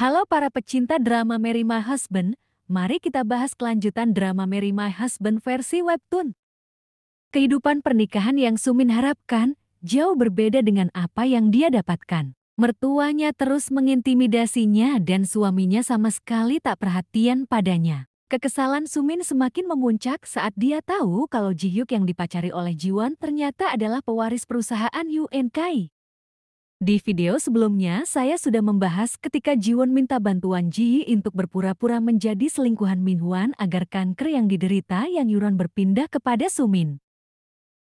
Halo para pecinta drama Mary My Husband, mari kita bahas kelanjutan drama Mary My Husband versi webtoon. Kehidupan pernikahan yang Sumin harapkan jauh berbeda dengan apa yang dia dapatkan. Mertuanya terus mengintimidasinya dan suaminya sama sekali tak perhatian padanya. Kekesalan Sumin semakin memuncak saat dia tahu kalau Jiyuk yang dipacari oleh Jiwon ternyata adalah pewaris perusahaan UNKI. Di video sebelumnya, saya sudah membahas ketika Jiwon minta bantuan Ji untuk berpura-pura menjadi selingkuhan Min Huan agar kanker yang diderita Yang Yuron berpindah kepada Sumin.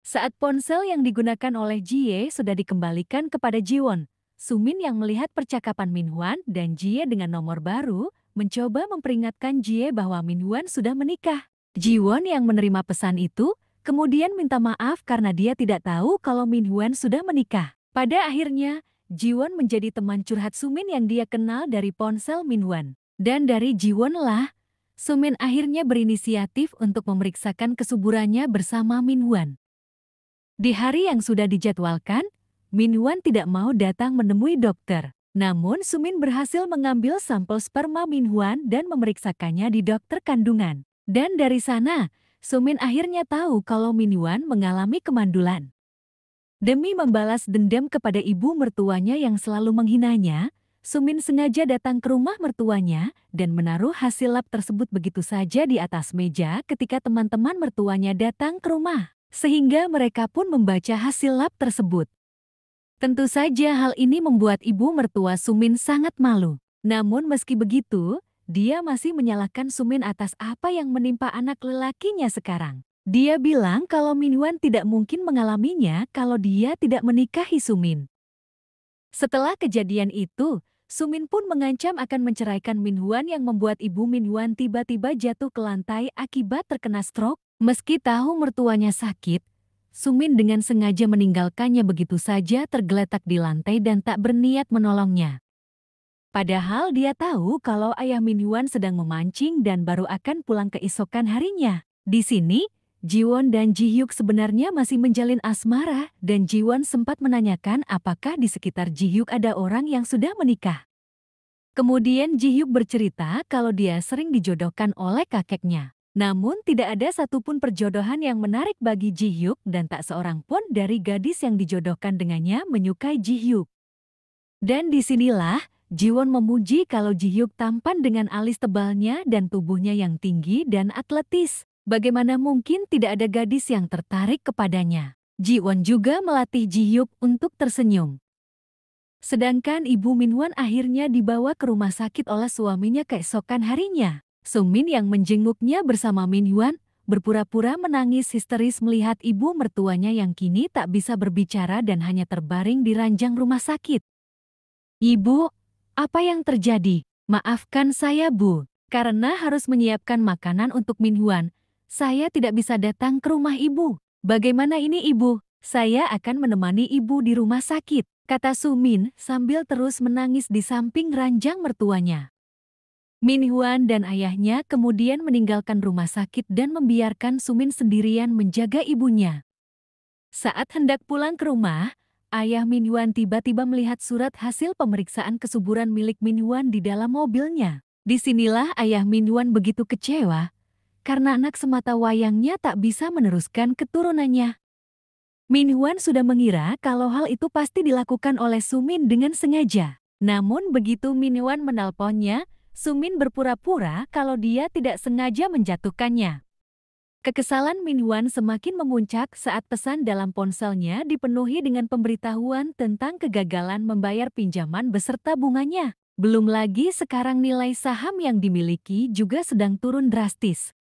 Saat ponsel yang digunakan oleh Ji Ye sudah dikembalikan kepada Jiwon, Sumin yang melihat percakapan Min Huan dan Ji Ye dengan nomor baru, mencoba memperingatkan Ji Ye bahwa Min Huan sudah menikah. Jiwon yang menerima pesan itu, kemudian minta maaf karena dia tidak tahu kalau Min Huan sudah menikah. Pada akhirnya, Jiwon menjadi teman curhat Sumin yang dia kenal dari ponsel Minwan. Dan dari Jiwon lah, Sumin akhirnya berinisiatif untuk memeriksakan kesuburannya bersama Minwan. Di hari yang sudah dijadwalkan, Minwan tidak mau datang menemui dokter. Namun Sumin berhasil mengambil sampel sperma Minwan dan memeriksakannya di dokter kandungan. Dan dari sana, Sumin akhirnya tahu kalau Minwan mengalami kemandulan. Demi membalas dendam kepada ibu mertuanya yang selalu menghinanya, Sumin sengaja datang ke rumah mertuanya dan menaruh hasil lab tersebut begitu saja di atas meja ketika teman-teman mertuanya datang ke rumah, sehingga mereka pun membaca hasil lab tersebut. Tentu saja hal ini membuat ibu mertua Sumin sangat malu. Namun meski begitu, dia masih menyalahkan Sumin atas apa yang menimpa anak lelakinya sekarang. Dia bilang kalau Min Minwan tidak mungkin mengalaminya kalau dia tidak menikahi Sumin. Setelah kejadian itu, Sumin pun mengancam akan menceraikan Min Minwan yang membuat ibu Min Minwan tiba-tiba jatuh ke lantai akibat terkena stroke. Meski tahu mertuanya sakit, Sumin dengan sengaja meninggalkannya begitu saja tergeletak di lantai dan tak berniat menolongnya. Padahal dia tahu kalau ayah Min Minwan sedang memancing dan baru akan pulang keesokan harinya. Di sini, Jiwon dan Ji Hyuk sebenarnya masih menjalin asmara dan Jiwon sempat menanyakan apakah di sekitar Ji Hyuk ada orang yang sudah menikah. Kemudian Ji Hyuk bercerita kalau dia sering dijodohkan oleh kakeknya. Namun tidak ada satupun perjodohan yang menarik bagi Ji Hyuk dan tak seorang pun dari gadis yang dijodohkan dengannya menyukai Ji Hyuk. Dan disinilah Jiwon memuji kalau Ji Hyuk tampan dengan alis tebalnya dan tubuhnya yang tinggi dan atletis bagaimana mungkin tidak ada gadis yang tertarik kepadanya. Ji Won juga melatih Ji Hyuk untuk tersenyum. Sedangkan Ibu Min Won akhirnya dibawa ke rumah sakit oleh suaminya keesokan harinya. Sung Min yang menjenguknya bersama Min Won berpura-pura menangis histeris melihat ibu mertuanya yang kini tak bisa berbicara dan hanya terbaring di ranjang rumah sakit. Ibu, apa yang terjadi? Maafkan saya, Bu. Karena harus menyiapkan makanan untuk Min Huan, saya tidak bisa datang ke rumah ibu. Bagaimana ini ibu? Saya akan menemani ibu di rumah sakit, kata Sumin sambil terus menangis di samping ranjang mertuanya. Min Huan dan ayahnya kemudian meninggalkan rumah sakit dan membiarkan Sumin sendirian menjaga ibunya. Saat hendak pulang ke rumah, ayah Min Yuan tiba-tiba melihat surat hasil pemeriksaan kesuburan milik Min Yuan di dalam mobilnya. Disinilah ayah Min Yuan begitu kecewa karena anak semata wayangnya tak bisa meneruskan keturunannya. Min Huan sudah mengira kalau hal itu pasti dilakukan oleh Sumin dengan sengaja. Namun begitu Min Huan menelponnya, Sumin berpura-pura kalau dia tidak sengaja menjatuhkannya. Kekesalan Min Huan semakin memuncak saat pesan dalam ponselnya dipenuhi dengan pemberitahuan tentang kegagalan membayar pinjaman beserta bunganya. Belum lagi sekarang nilai saham yang dimiliki juga sedang turun drastis.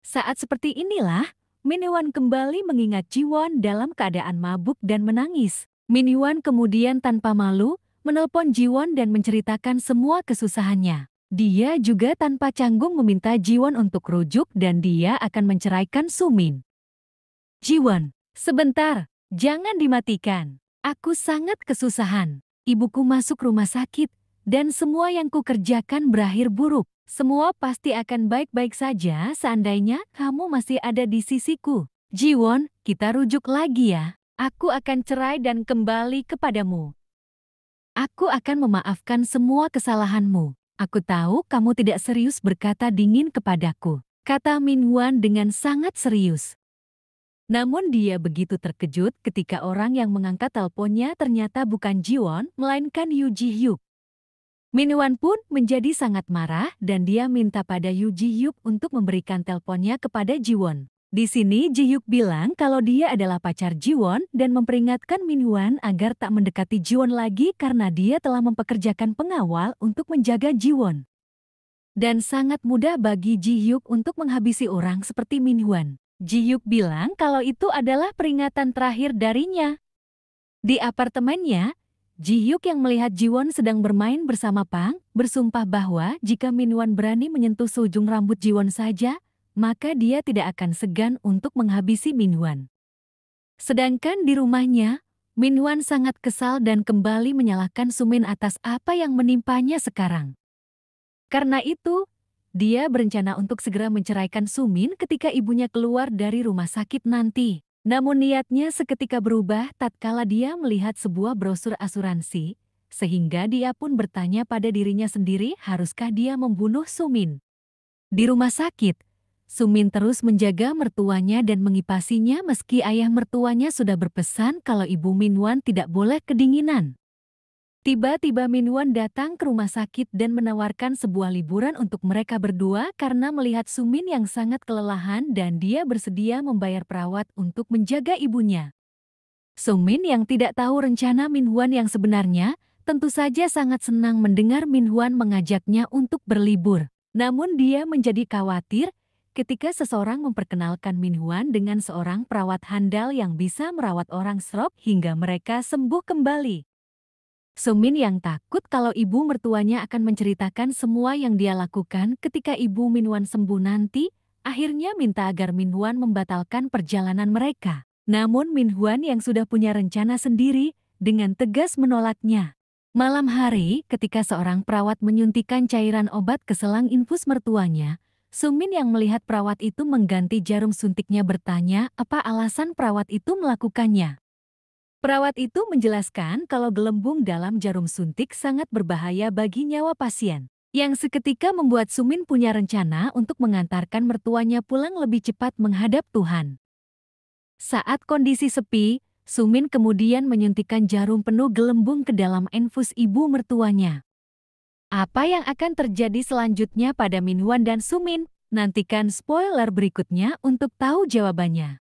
Saat seperti inilah, Minwan kembali mengingat Jiwon dalam keadaan mabuk dan menangis. Minwan kemudian tanpa malu, menelpon Jiwon dan menceritakan semua kesusahannya. Dia juga tanpa canggung meminta Jiwon untuk rujuk dan dia akan menceraikan Sumin. Jiwon, sebentar, jangan dimatikan. Aku sangat kesusahan. Ibuku masuk rumah sakit dan semua yang kukerjakan berakhir buruk. Semua pasti akan baik-baik saja seandainya kamu masih ada di sisiku. Jiwon, kita rujuk lagi ya. Aku akan cerai dan kembali kepadamu. Aku akan memaafkan semua kesalahanmu. Aku tahu kamu tidak serius berkata dingin kepadaku. Kata Min Minwan dengan sangat serius. Namun dia begitu terkejut ketika orang yang mengangkat teleponnya ternyata bukan Jiwon, melainkan Yu Ji Hyuk. Minwan pun menjadi sangat marah dan dia minta pada Yu Ji Hyuk untuk memberikan teleponnya kepada Ji Won. Di sini Ji Hyuk bilang kalau dia adalah pacar Ji Won dan memperingatkan Minwan agar tak mendekati Ji Won lagi karena dia telah mempekerjakan pengawal untuk menjaga Ji Won. Dan sangat mudah bagi Ji Hyuk untuk menghabisi orang seperti Minwan. Ji Hyuk bilang kalau itu adalah peringatan terakhir darinya. Di apartemennya, Ji Hyuk yang melihat Ji Won sedang bermain bersama Pang, bersumpah bahwa jika Min Minwan berani menyentuh seujung rambut Ji Won saja, maka dia tidak akan segan untuk menghabisi Min Minwan. Sedangkan di rumahnya, Min Minwan sangat kesal dan kembali menyalahkan Sumin atas apa yang menimpanya sekarang. Karena itu, dia berencana untuk segera menceraikan Sumin ketika ibunya keluar dari rumah sakit nanti. Namun niatnya seketika berubah tatkala dia melihat sebuah brosur asuransi, sehingga dia pun bertanya pada dirinya sendiri haruskah dia membunuh Sumin. Di rumah sakit, Sumin terus menjaga mertuanya dan mengipasinya meski ayah mertuanya sudah berpesan kalau ibu Minwan tidak boleh kedinginan. Tiba-tiba Min Minwon datang ke rumah sakit dan menawarkan sebuah liburan untuk mereka berdua karena melihat Sumin yang sangat kelelahan dan dia bersedia membayar perawat untuk menjaga ibunya. Sumin yang tidak tahu rencana Min Minwon yang sebenarnya, tentu saja sangat senang mendengar Min Minwon mengajaknya untuk berlibur. Namun dia menjadi khawatir ketika seseorang memperkenalkan Min Minwon dengan seorang perawat handal yang bisa merawat orang serok hingga mereka sembuh kembali. Sumin yang takut kalau ibu mertuanya akan menceritakan semua yang dia lakukan ketika ibu Minwan sembuh nanti, akhirnya minta agar Minwan membatalkan perjalanan mereka. Namun Minwan yang sudah punya rencana sendiri, dengan tegas menolaknya. Malam hari, ketika seorang perawat menyuntikan cairan obat ke selang infus mertuanya, Sumin yang melihat perawat itu mengganti jarum suntiknya bertanya apa alasan perawat itu melakukannya. Perawat itu menjelaskan kalau gelembung dalam jarum suntik sangat berbahaya bagi nyawa pasien, yang seketika membuat Sumin punya rencana untuk mengantarkan mertuanya pulang lebih cepat menghadap Tuhan. Saat kondisi sepi, Sumin kemudian menyuntikkan jarum penuh gelembung ke dalam infus ibu mertuanya. Apa yang akan terjadi selanjutnya pada Minwan dan Sumin? Nantikan spoiler berikutnya untuk tahu jawabannya.